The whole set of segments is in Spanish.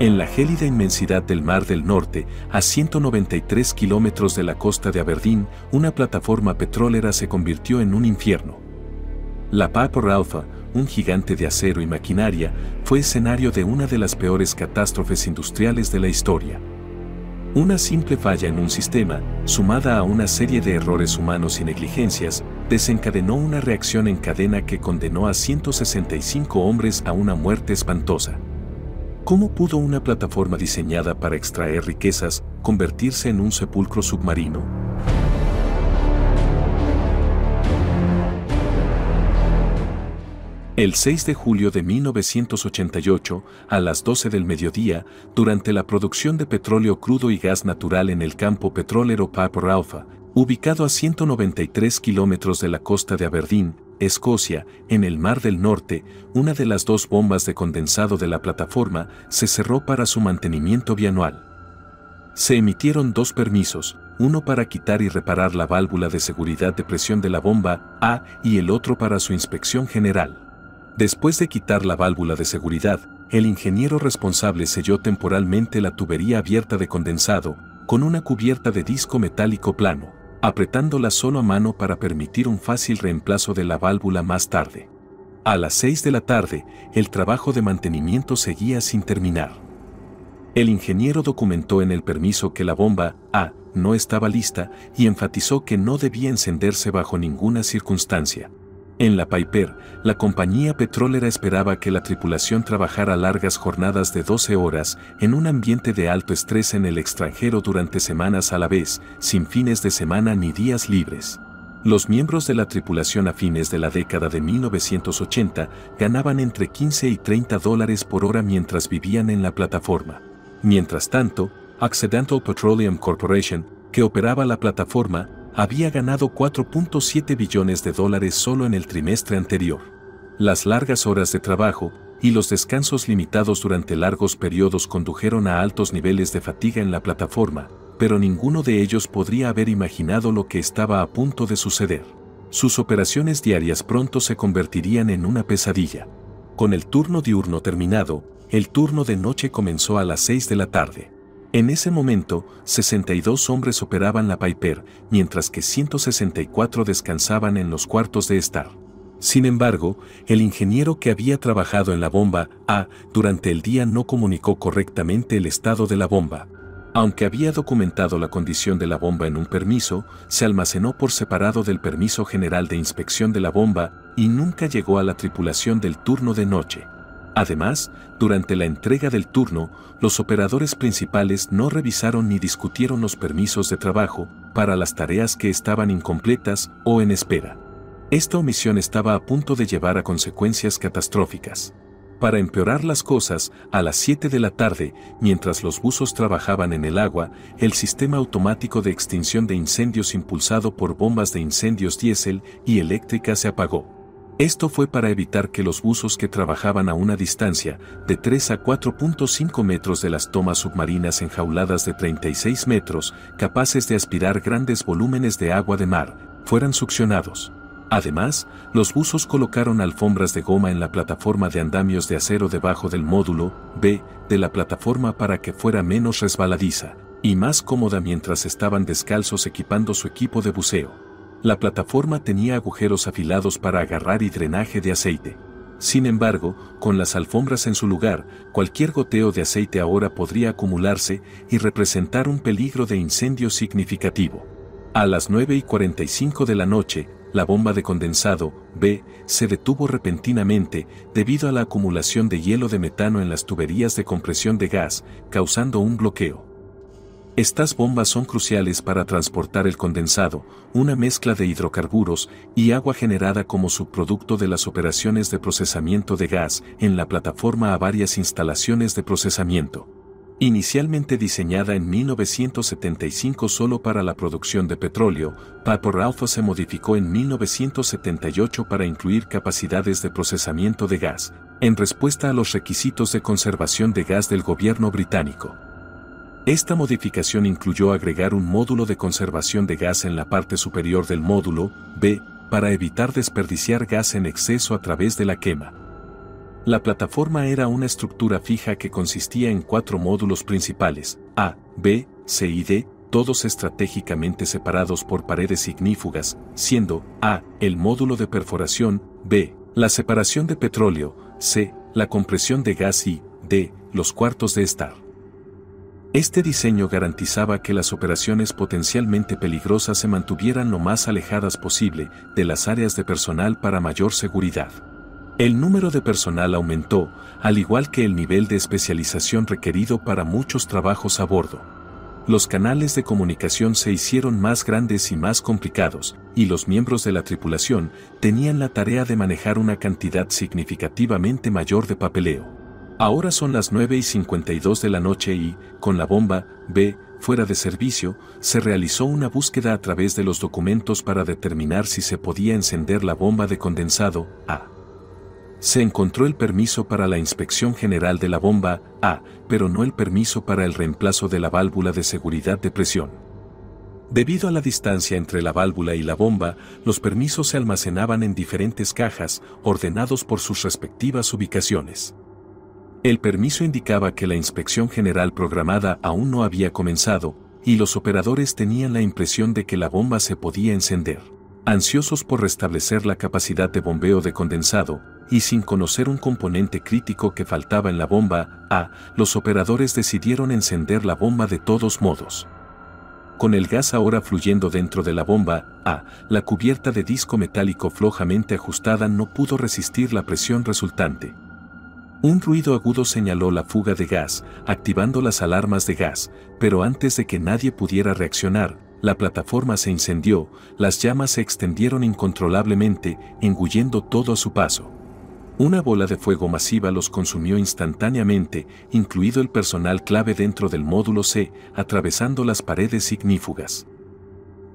En la gélida inmensidad del Mar del Norte, a 193 kilómetros de la costa de Aberdeen, una plataforma petrolera se convirtió en un infierno. La Piper Alpha, un gigante de acero y maquinaria, fue escenario de una de las peores catástrofes industriales de la historia. Una simple falla en un sistema, sumada a una serie de errores humanos y negligencias, desencadenó una reacción en cadena que condenó a 165 hombres a una muerte espantosa. ¿Cómo pudo una plataforma diseñada para extraer riquezas convertirse en un sepulcro submarino? El 6 de julio de 1988, a las 12 del mediodía, durante la producción de petróleo crudo y gas natural en el campo petrolero Papo ubicado a 193 kilómetros de la costa de Aberdeen, Escocia, en el Mar del Norte, una de las dos bombas de condensado de la plataforma se cerró para su mantenimiento bianual. Se emitieron dos permisos, uno para quitar y reparar la válvula de seguridad de presión de la bomba A y el otro para su inspección general. Después de quitar la válvula de seguridad, el ingeniero responsable selló temporalmente la tubería abierta de condensado con una cubierta de disco metálico plano apretándola solo a mano para permitir un fácil reemplazo de la válvula más tarde. A las 6 de la tarde, el trabajo de mantenimiento seguía sin terminar. El ingeniero documentó en el permiso que la bomba A no estaba lista y enfatizó que no debía encenderse bajo ninguna circunstancia. En la Piper, la compañía petrolera esperaba que la tripulación trabajara largas jornadas de 12 horas en un ambiente de alto estrés en el extranjero durante semanas a la vez, sin fines de semana ni días libres. Los miembros de la tripulación a fines de la década de 1980 ganaban entre 15 y 30 dólares por hora mientras vivían en la plataforma. Mientras tanto, Accidental Petroleum Corporation, que operaba la plataforma, había ganado 4.7 billones de dólares solo en el trimestre anterior. Las largas horas de trabajo y los descansos limitados durante largos periodos condujeron a altos niveles de fatiga en la plataforma, pero ninguno de ellos podría haber imaginado lo que estaba a punto de suceder. Sus operaciones diarias pronto se convertirían en una pesadilla. Con el turno diurno terminado, el turno de noche comenzó a las 6 de la tarde. En ese momento, 62 hombres operaban la Piper, mientras que 164 descansaban en los cuartos de estar. Sin embargo, el ingeniero que había trabajado en la bomba A durante el día no comunicó correctamente el estado de la bomba. Aunque había documentado la condición de la bomba en un permiso, se almacenó por separado del permiso general de inspección de la bomba y nunca llegó a la tripulación del turno de noche. Además, durante la entrega del turno, los operadores principales no revisaron ni discutieron los permisos de trabajo para las tareas que estaban incompletas o en espera. Esta omisión estaba a punto de llevar a consecuencias catastróficas. Para empeorar las cosas, a las 7 de la tarde, mientras los buzos trabajaban en el agua, el sistema automático de extinción de incendios impulsado por bombas de incendios diésel y eléctrica se apagó. Esto fue para evitar que los buzos que trabajaban a una distancia de 3 a 4.5 metros de las tomas submarinas enjauladas de 36 metros, capaces de aspirar grandes volúmenes de agua de mar, fueran succionados. Además, los buzos colocaron alfombras de goma en la plataforma de andamios de acero debajo del módulo B de la plataforma para que fuera menos resbaladiza y más cómoda mientras estaban descalzos equipando su equipo de buceo. La plataforma tenía agujeros afilados para agarrar y drenaje de aceite. Sin embargo, con las alfombras en su lugar, cualquier goteo de aceite ahora podría acumularse y representar un peligro de incendio significativo. A las 9 y 45 de la noche, la bomba de condensado, B, se detuvo repentinamente debido a la acumulación de hielo de metano en las tuberías de compresión de gas, causando un bloqueo. Estas bombas son cruciales para transportar el condensado, una mezcla de hidrocarburos y agua generada como subproducto de las operaciones de procesamiento de gas en la plataforma a varias instalaciones de procesamiento. Inicialmente diseñada en 1975 solo para la producción de petróleo, Vapor Alpha se modificó en 1978 para incluir capacidades de procesamiento de gas, en respuesta a los requisitos de conservación de gas del gobierno británico. Esta modificación incluyó agregar un módulo de conservación de gas en la parte superior del módulo, B, para evitar desperdiciar gas en exceso a través de la quema. La plataforma era una estructura fija que consistía en cuatro módulos principales, A, B, C y D, todos estratégicamente separados por paredes ignífugas, siendo A, el módulo de perforación, B, la separación de petróleo, C, la compresión de gas y D, los cuartos de estar. Este diseño garantizaba que las operaciones potencialmente peligrosas se mantuvieran lo más alejadas posible de las áreas de personal para mayor seguridad. El número de personal aumentó, al igual que el nivel de especialización requerido para muchos trabajos a bordo. Los canales de comunicación se hicieron más grandes y más complicados, y los miembros de la tripulación tenían la tarea de manejar una cantidad significativamente mayor de papeleo. Ahora son las 9 y 52 de la noche y, con la bomba B fuera de servicio, se realizó una búsqueda a través de los documentos para determinar si se podía encender la bomba de condensado A. Se encontró el permiso para la inspección general de la bomba A, pero no el permiso para el reemplazo de la válvula de seguridad de presión. Debido a la distancia entre la válvula y la bomba, los permisos se almacenaban en diferentes cajas, ordenados por sus respectivas ubicaciones. El permiso indicaba que la inspección general programada aún no había comenzado, y los operadores tenían la impresión de que la bomba se podía encender. Ansiosos por restablecer la capacidad de bombeo de condensado, y sin conocer un componente crítico que faltaba en la bomba, A, los operadores decidieron encender la bomba de todos modos. Con el gas ahora fluyendo dentro de la bomba, A, la cubierta de disco metálico flojamente ajustada no pudo resistir la presión resultante un ruido agudo señaló la fuga de gas, activando las alarmas de gas, pero antes de que nadie pudiera reaccionar, la plataforma se incendió, las llamas se extendieron incontrolablemente, engullendo todo a su paso. Una bola de fuego masiva los consumió instantáneamente, incluido el personal clave dentro del módulo C, atravesando las paredes ignífugas.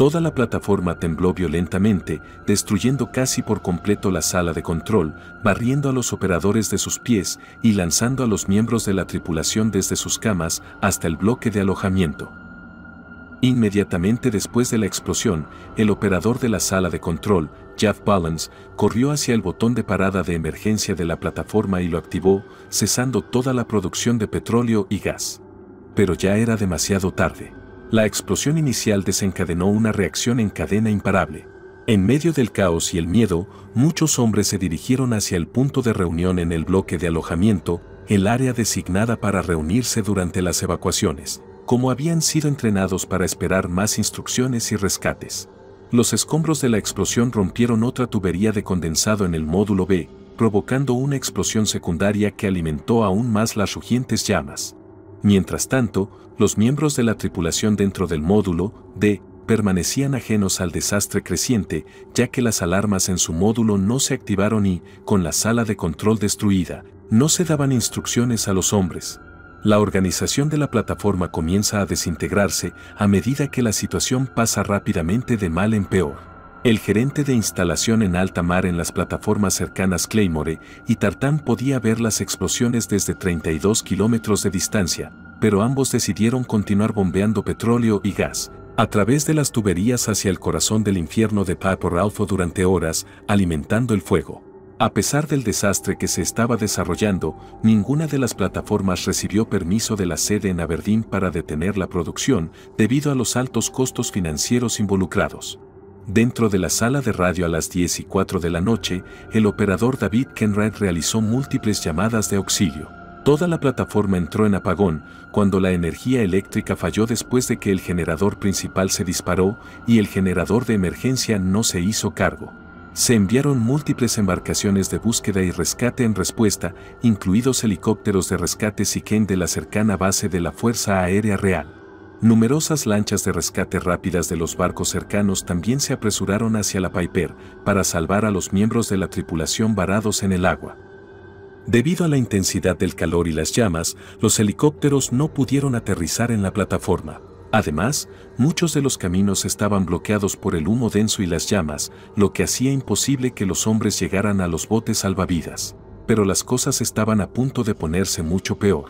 Toda la plataforma tembló violentamente, destruyendo casi por completo la sala de control, barriendo a los operadores de sus pies y lanzando a los miembros de la tripulación desde sus camas hasta el bloque de alojamiento. Inmediatamente después de la explosión, el operador de la sala de control, Jeff Balance, corrió hacia el botón de parada de emergencia de la plataforma y lo activó, cesando toda la producción de petróleo y gas. Pero ya era demasiado tarde. La explosión inicial desencadenó una reacción en cadena imparable. En medio del caos y el miedo, muchos hombres se dirigieron hacia el punto de reunión en el bloque de alojamiento, el área designada para reunirse durante las evacuaciones, como habían sido entrenados para esperar más instrucciones y rescates. Los escombros de la explosión rompieron otra tubería de condensado en el módulo B, provocando una explosión secundaria que alimentó aún más las rugientes llamas. Mientras tanto, los miembros de la tripulación dentro del módulo D permanecían ajenos al desastre creciente, ya que las alarmas en su módulo no se activaron y, con la sala de control destruida, no se daban instrucciones a los hombres. La organización de la plataforma comienza a desintegrarse a medida que la situación pasa rápidamente de mal en peor. El gerente de instalación en alta mar en las plataformas cercanas Claymore y Tartán podía ver las explosiones desde 32 kilómetros de distancia, pero ambos decidieron continuar bombeando petróleo y gas a través de las tuberías hacia el corazón del infierno de Papo Ralfo durante horas, alimentando el fuego. A pesar del desastre que se estaba desarrollando, ninguna de las plataformas recibió permiso de la sede en Aberdeen para detener la producción debido a los altos costos financieros involucrados. Dentro de la sala de radio a las 10 y 4 de la noche, el operador David Kenwright realizó múltiples llamadas de auxilio. Toda la plataforma entró en apagón cuando la energía eléctrica falló después de que el generador principal se disparó y el generador de emergencia no se hizo cargo. Se enviaron múltiples embarcaciones de búsqueda y rescate en respuesta, incluidos helicópteros de rescate Siquén de la cercana base de la Fuerza Aérea Real. Numerosas lanchas de rescate rápidas de los barcos cercanos también se apresuraron hacia la Piper para salvar a los miembros de la tripulación varados en el agua. Debido a la intensidad del calor y las llamas, los helicópteros no pudieron aterrizar en la plataforma. Además, muchos de los caminos estaban bloqueados por el humo denso y las llamas, lo que hacía imposible que los hombres llegaran a los botes salvavidas. Pero las cosas estaban a punto de ponerse mucho peor.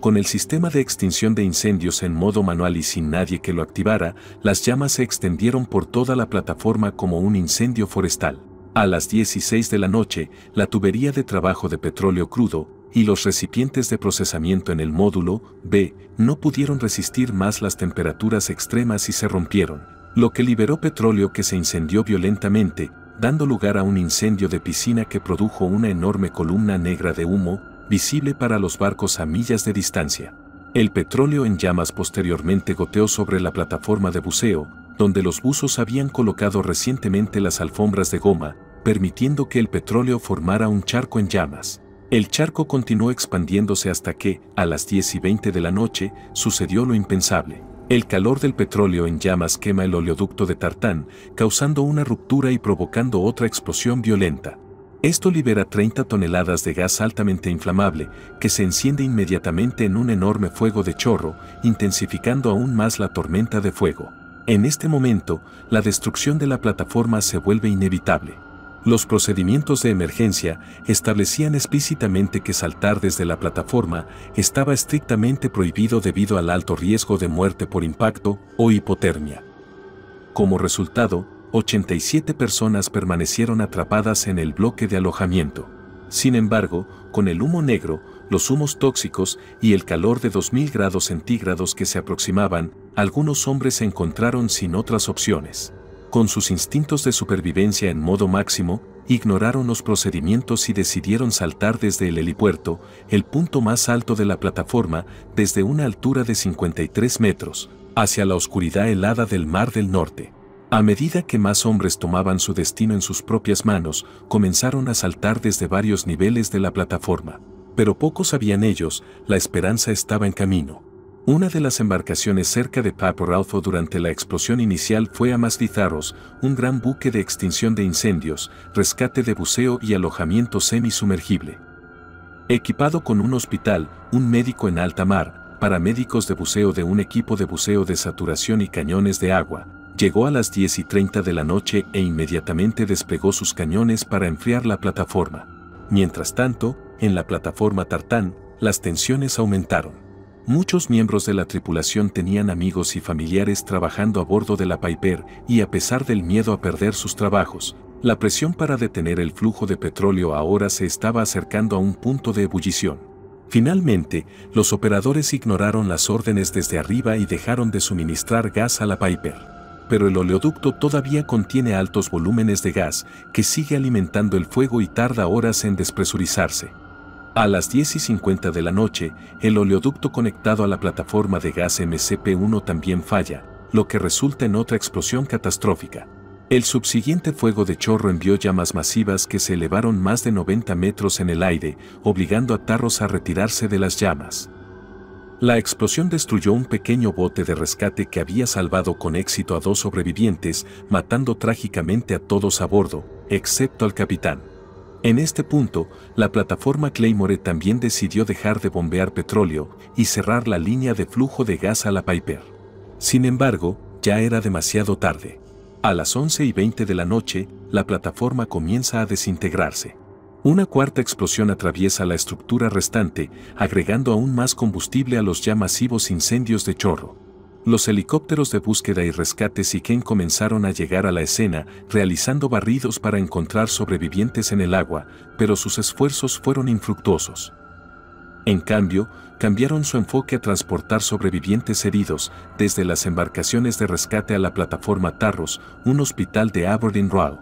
Con el sistema de extinción de incendios en modo manual y sin nadie que lo activara, las llamas se extendieron por toda la plataforma como un incendio forestal. A las 16 de la noche, la tubería de trabajo de petróleo crudo y los recipientes de procesamiento en el módulo B no pudieron resistir más las temperaturas extremas y se rompieron, lo que liberó petróleo que se incendió violentamente, dando lugar a un incendio de piscina que produjo una enorme columna negra de humo, visible para los barcos a millas de distancia. El petróleo en llamas posteriormente goteó sobre la plataforma de buceo, donde los buzos habían colocado recientemente las alfombras de goma, permitiendo que el petróleo formara un charco en llamas. El charco continuó expandiéndose hasta que, a las 10 y 20 de la noche, sucedió lo impensable. El calor del petróleo en llamas quema el oleoducto de Tartán, causando una ruptura y provocando otra explosión violenta. Esto libera 30 toneladas de gas altamente inflamable, que se enciende inmediatamente en un enorme fuego de chorro, intensificando aún más la tormenta de fuego. En este momento, la destrucción de la plataforma se vuelve inevitable. Los procedimientos de emergencia establecían explícitamente que saltar desde la plataforma estaba estrictamente prohibido debido al alto riesgo de muerte por impacto o hipotermia. Como resultado, 87 personas permanecieron atrapadas en el bloque de alojamiento. Sin embargo, con el humo negro, los humos tóxicos y el calor de 2.000 grados centígrados que se aproximaban, algunos hombres se encontraron sin otras opciones. Con sus instintos de supervivencia en modo máximo, ignoraron los procedimientos y decidieron saltar desde el helipuerto, el punto más alto de la plataforma, desde una altura de 53 metros, hacia la oscuridad helada del Mar del Norte. A medida que más hombres tomaban su destino en sus propias manos, comenzaron a saltar desde varios niveles de la plataforma. Pero pocos sabían ellos, la esperanza estaba en camino. Una de las embarcaciones cerca de Papo durante la explosión inicial fue a Maslizaros, un gran buque de extinción de incendios, rescate de buceo y alojamiento semisumergible. Equipado con un hospital, un médico en alta mar, paramédicos de buceo de un equipo de buceo de saturación y cañones de agua, llegó a las 10 y 30 de la noche e inmediatamente desplegó sus cañones para enfriar la plataforma. Mientras tanto, en la plataforma tartán, las tensiones aumentaron. Muchos miembros de la tripulación tenían amigos y familiares trabajando a bordo de la Piper y a pesar del miedo a perder sus trabajos, la presión para detener el flujo de petróleo ahora se estaba acercando a un punto de ebullición. Finalmente, los operadores ignoraron las órdenes desde arriba y dejaron de suministrar gas a la Piper. Pero el oleoducto todavía contiene altos volúmenes de gas que sigue alimentando el fuego y tarda horas en despresurizarse. A las 10 y 50 de la noche, el oleoducto conectado a la plataforma de gas MCP-1 también falla, lo que resulta en otra explosión catastrófica. El subsiguiente fuego de chorro envió llamas masivas que se elevaron más de 90 metros en el aire, obligando a Tarros a retirarse de las llamas. La explosión destruyó un pequeño bote de rescate que había salvado con éxito a dos sobrevivientes, matando trágicamente a todos a bordo, excepto al capitán. En este punto, la plataforma Claymore también decidió dejar de bombear petróleo y cerrar la línea de flujo de gas a la Piper. Sin embargo, ya era demasiado tarde. A las 11 y 20 de la noche, la plataforma comienza a desintegrarse. Una cuarta explosión atraviesa la estructura restante, agregando aún más combustible a los ya masivos incendios de chorro. Los helicópteros de búsqueda y rescate Siquén comenzaron a llegar a la escena, realizando barridos para encontrar sobrevivientes en el agua, pero sus esfuerzos fueron infructuosos. En cambio, cambiaron su enfoque a transportar sobrevivientes heridos desde las embarcaciones de rescate a la plataforma Tarros, un hospital de Aberdeen royal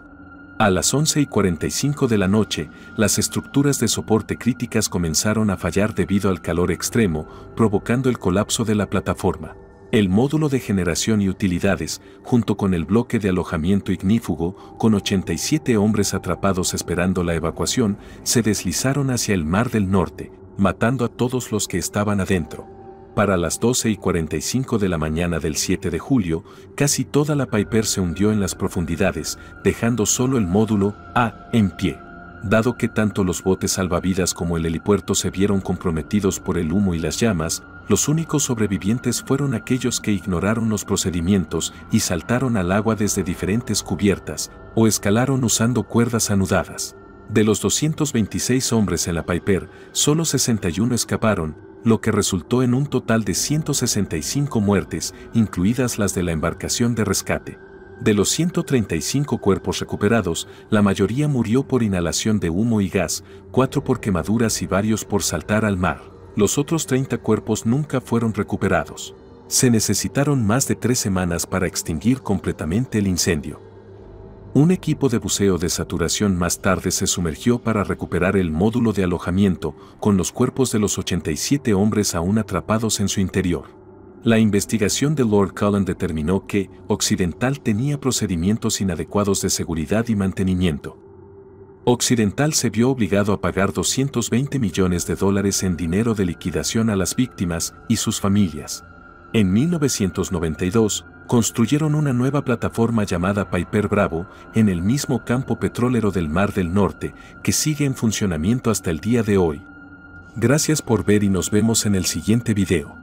A las 11 y 45 de la noche, las estructuras de soporte críticas comenzaron a fallar debido al calor extremo, provocando el colapso de la plataforma. El módulo de generación y utilidades, junto con el bloque de alojamiento ignífugo, con 87 hombres atrapados esperando la evacuación, se deslizaron hacia el Mar del Norte, matando a todos los que estaban adentro. Para las 12 y 45 de la mañana del 7 de julio, casi toda la Piper se hundió en las profundidades, dejando solo el módulo A en pie dado que tanto los botes salvavidas como el helipuerto se vieron comprometidos por el humo y las llamas, los únicos sobrevivientes fueron aquellos que ignoraron los procedimientos y saltaron al agua desde diferentes cubiertas o escalaron usando cuerdas anudadas. De los 226 hombres en la Piper, solo 61 escaparon, lo que resultó en un total de 165 muertes, incluidas las de la embarcación de rescate. De los 135 cuerpos recuperados, la mayoría murió por inhalación de humo y gas, cuatro por quemaduras y varios por saltar al mar. Los otros 30 cuerpos nunca fueron recuperados. Se necesitaron más de tres semanas para extinguir completamente el incendio. Un equipo de buceo de saturación más tarde se sumergió para recuperar el módulo de alojamiento, con los cuerpos de los 87 hombres aún atrapados en su interior. La investigación de Lord Cullen determinó que Occidental tenía procedimientos inadecuados de seguridad y mantenimiento. Occidental se vio obligado a pagar 220 millones de dólares en dinero de liquidación a las víctimas y sus familias. En 1992, construyeron una nueva plataforma llamada Piper Bravo en el mismo campo petrolero del Mar del Norte, que sigue en funcionamiento hasta el día de hoy. Gracias por ver y nos vemos en el siguiente video.